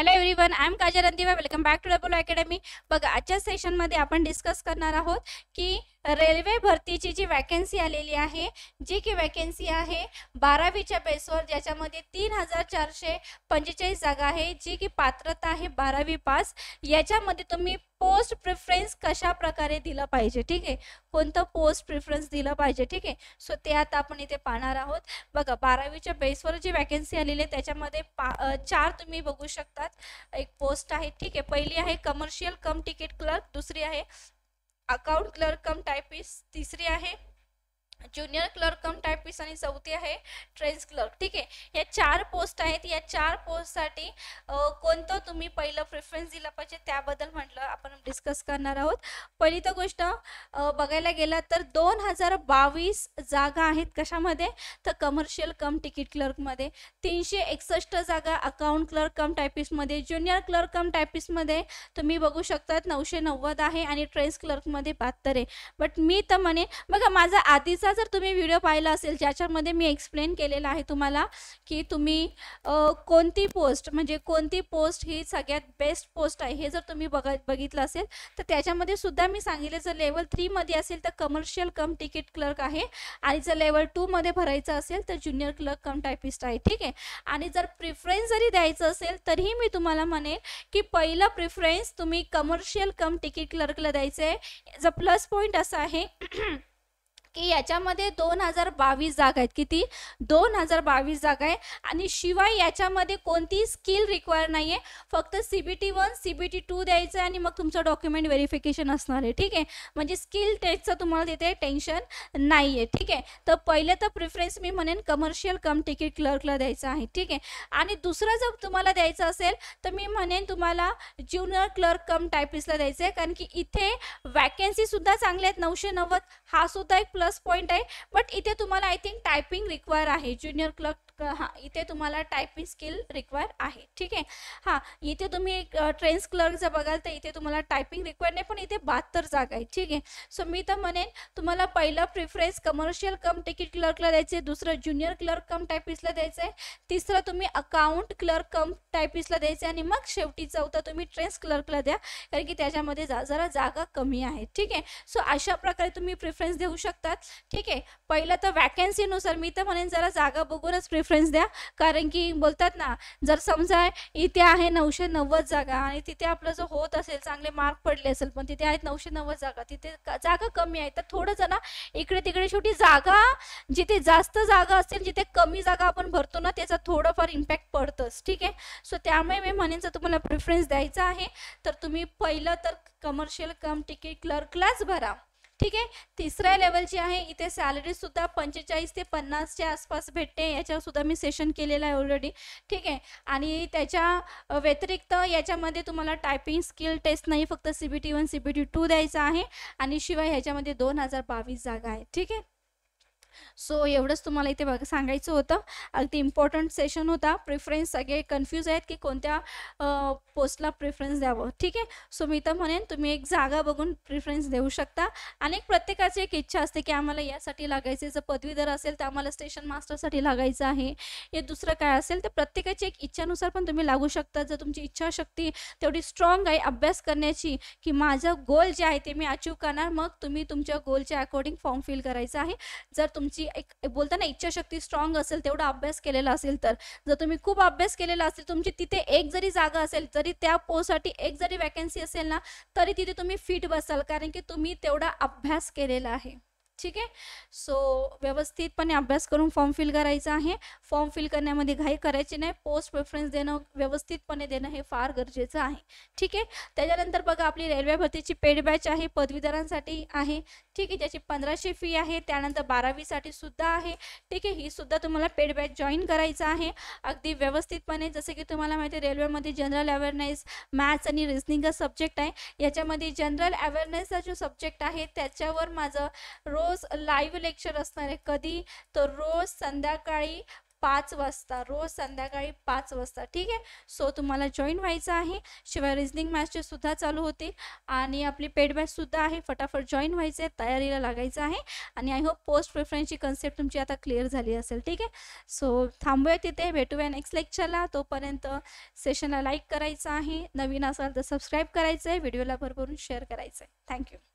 hello everyone I am Kajal Randive welcome back to double academy बघा आजच्या सेशनमध्ये आपण डिस्कस करणार आहोत की रेल्वे भरतीची जी वॅकन्सी आलेली आहे जी की वॅकन्सी आहे बारावीच्या बेसवर ज्याच्यामध्ये तीन हजार चारशे पंचेचाळीस जागा आहे जी की पात्रता आहे बारावी पास याच्यामध्ये तुम्ही पोस्ट प्रिफरन्स कशा प्रकारे दिलं पाहिजे ठीक आहे कोणतं पोस्ट प्रिफरन्स दिलं पाहिजे ठीक आहे सो ते आता आपण इथे पाहणार आहोत बघा बारावीच्या बेसवर जी वॅकन्सी आलेली आहे त्याच्यामध्ये पा चार तुम्ही बघू शकता एक पोस्ट आहे ठीक आहे पहिली आहे कमर्शियल कम तिकीट क्लर्क दुसरी आहे अकाउंट क्लर्क कम टायपिस्ट तिसरी आहे ज्युनियर क्लर्क कम टायपिस्ट आणि चौथी आहे ट्रेन्स क्लर्क ठीक आहे या चार पोस्ट आहेत या चार पोस्टसाठी कोणतं तुम्ही पहिलं प्रेफरन्स दिला पाहिजे त्याबद्दल म्हटलं आपण डिस्कस करणार आहोत पहिली तर गोष्ट बघायला गेला तर दोन हजार बावीस जागा आहेत कशामध्ये तर कमर्शियल कम तिकीट क्लर्कमध्ये तीनशे एकसष्ट जागा अकाउंट क्लर्क कम टायपिसमध्ये ज्युनियर क्लर्क कम टायपिस्टमध्ये तुम्ही बघू शकतात नऊशे नव्वद आहे आणि ट्रेन्स क्लर्कमध्ये बहात्तर आहे बट मी तर म्हणे बघा माझा आधीचा पहिला जर तुम्ही व्हिडिओ पाहिला असेल ज्याच्यामध्ये मी एक्सप्लेन केलेला आहे तुम्हाला की तुम्ही कोणती पोस्ट म्हणजे कोणती पोस्ट ही सगळ्यात बेस्ट पोस्ट आहे हे जर तुम्ही बघा बघितलं असेल तर त्याच्यामध्ये सुद्धा मी सांगितले जर लेवल थ्रीमध्ये असेल तर कमर्शियल कम तिकीट क्लर्क आहे आणि जर लेवल टूमध्ये भरायचं असेल तर ज्युनियर क्लर्क कम टायपिस्ट आहे ठीक आहे आणि जर प्रिफरन्स जरी द्यायचं असेल तरीही मी तुम्हाला म्हणेल की पहिला प्रिफरन्स तुम्ही कमर्शियल कम तिकीट क्लर्कला द्यायचं आहे जर प्लस पॉईंट असा आहे की याच्यामध्ये दोन हजार बावीस जागा आहेत किती दोन हजार बावीस जागा आहे आणि शिवाय याच्यामध्ये कोणतीही स्किल रिक्वायर नाही आहे फक्त C B T one C B T two द्यायचं आहे आणि मग तुमचं डॉक्युमेंट व्हेरिफिकेशन असणार आहे ठीक आहे म्हणजे स्किल टेस्टचं तुम्हाला तिथे टेन्शन नाही आहे ठीक आहे तर पहिले तर प्रिफरन्स मी म्हणेन कमर्शियल कम तिकीट क्लर्कला द्यायचं आहे ठीक आहे आणि दुसरं जर तुम्हाला द्यायचं असेल तर मी म्हणेन तुम्हाला ज्युनियर क्लर्क कम टायपिसला द्यायचं आहे कारण की इथे वॅकन्सीसुद्धा चांगल्या आहेत नऊशे नव्वद हा सुद्धा एक प्लस पॉइंट आहे बट इथे तुम्हाला आय थिंक टायपिंग रिक्वायर आहे ज्युनियर क्लर्क हां इथे तुम्हाला टायपिंग स्किल रिक्वायर आहे ठीक आहे हां इथे तुम्ही एक ट्रेन्स क्लर्क जर बघाल तर इथे तुम्हाला टायपिंग रिक्वायर नाही पण इथे बहात्तर जागा आहे ठीक आहे सो मी तर म्हणेन तुम्हाला पहिला प्रिफरन्स कमर्शियल कम तिकीट क्लर्कला द्यायचं आहे दुसरं ज्युनियर क्लर्क कम टायपिसला द्यायचं आहे तिसरं तुम्ही अकाउंट क्लर्क कम टायपिसला द्यायचं आहे आणि मग शेवटी चौथा तुम्ही ट्रेन्स क्लर्कला द्या कारण की त्याच्यामध्ये जा जरा जागा कमी आहे ठीक आहे सो अशा प्रकारे तुम्ही प्रिफरन्स देऊ शकतात ठीक आहे पहिलं तर वॅकन्सीनुसार मी तर म्हणेन जरा जागा बघूनच प्रिफर प्रेफरन्स द्या कारण की बोलतात ना जर समजा इथे आहे नऊशे नव्वद जागा आणि तिथे आपलं जो होत असेल चांगले मार्क पडले असेल पण तिथे आहेत नऊशे नव्वद जागा तिथे जागा कमी आहे तर थोडं जरा इकडे तिकडे शेवटी जागा जिथे जास्त जागा असतील जिथे कमी जागा आपण भरतो ना त्याचा थोडंफार इम्पॅक्ट पडतंच ठीक आहे सो त्यामुळे मी म्हणेन जर तुम्हाला प्रिफरन्स द्यायचा आहे तर तुम्ही पहिलं तर कमर्शियल कम तिकीट क्लर्कलाच भरा ठीक आहे तिसऱ्या लेवलची आहे इथे सॅलरीसुद्धा पंचेचाळीस ते पन्नासच्या आसपास भेटते सुद्धा मी सेशन केलेलं आहे ऑलरेडी ठीक आहे आणि त्याच्या व्यतिरिक्त याच्यामध्ये तुम्हाला टायपिंग स्किल टेस्ट नाही फक्त C B T one C B T two द्यायचा आहे आणि शिवाय ह्याच्यामध्ये दोन हजार बावीस जागा आहे ठीक आहे सो एवढंच तुम्हाला इथे बघा सांगायचं होतं अगदी इम्पॉर्टंट सेशन होता प्रिफरन्स सगळे कन्फ्यूज आहेत की कोणत्या पोस्टला प्रिफरन्स द्यावं ठीक आहे सो मी तर म्हणेन तुम्ही एक जागा बघून प्रिफरन्स देऊ शकता आणि एक प्रत्येकाची एक इच्छा असते की आम्हाला यासाठी लागायचं जर पदवीधर असेल तर आम्हाला स्टेशन मास्टरसाठी लागायचं आहे हे दुसरं काय असेल तर प्रत्येकाची एक इच्छानुसार पण तुम्ही लागू शकता जर तुमची इच्छाशक्ती तेवढी स्ट्रॉंग आहे अभ्यास करण्याची की माझं गोल जे आहे ते मी अचीव करणार मग तुम्ही तुमच्या गोलच्या अकॉर्डिंग फॉर्म फिल करायचं आहे जर तुमची एक बोलताना इच्छाशक्ती स्ट्रॉंग असेल तेवढा अभ्यास केलेला असेल तर जर तुम्ही खूप अभ्यास केलेला असेल तुमची तिथे एक जरी जागा असेल तरी त्या पोस्टसाठी एक जरी वॅकन्सी असेल ना तरी तिथे तुम्ही फिट बसाल कारण की तुम्ही तेवढा अभ्यास केलेला आहे ठीक आहे सो व्यवस्थितपणे अभ्यास करून फॉर्म फिल करायचा आहे फॉर्म फिल करण्यामध्ये घाई करायची नाही पोस्ट प्रेफरन्स देणं व्यवस्थितपणे देणं हे फार गरजेचं आहे ठीक आहे त्याच्यानंतर बघा आपली रेल्वे भरतीची पेड बॅच आहे पदवीधरांसाठी आहे ठीक आहे ज्याची पंधराशे फी आहे त्यानंतर बारावीसाठी सुद्धा आहे ठीक आहे ही सुद्धा तुम्हाला पेड बॅच जॉईन करायचं आहे अगदी व्यवस्थितपणे जसं की तुम्हाला माहिती आहे रेल्वेमध्ये जनरल अवेअरनेस मॅथ्स आणि रिजनिंग सब्जेक्ट आहे याच्यामध्ये जनरल अवेअरनेसचा जो सब्जेक्ट आहे त्याच्यावर माझं रोज रोज लाईव्ह लेक्चर असणार आहे कधी तर रोज संध्याकाळी पाच वाजता रोज संध्याकाळी पाच वाजता ठीक आहे सो तुम्हाला जॉईन व्हायचं आहे शिवाय रिजनिंग मॅचचे सुद्धा चालू होतील आणि आपली पेड सुद्धा आहे फटाफट जॉईन व्हायचं आहे तयारीला लागायचं आहे आणि आय होप पोस्ट प्रेफरन्सची कन्सेप्ट तुमची आता क्लिअर झाली असेल ठीक आहे सो थांबूया तिथे भेटूया नेक्स्ट लेक्चरला तोपर्यंत सेशनला लाईक करायचं आहे नवीन असाल तर सबस्क्राईब करायचं आहे व्हिडिओला भरभरून शेअर करायचं आहे थँक्यू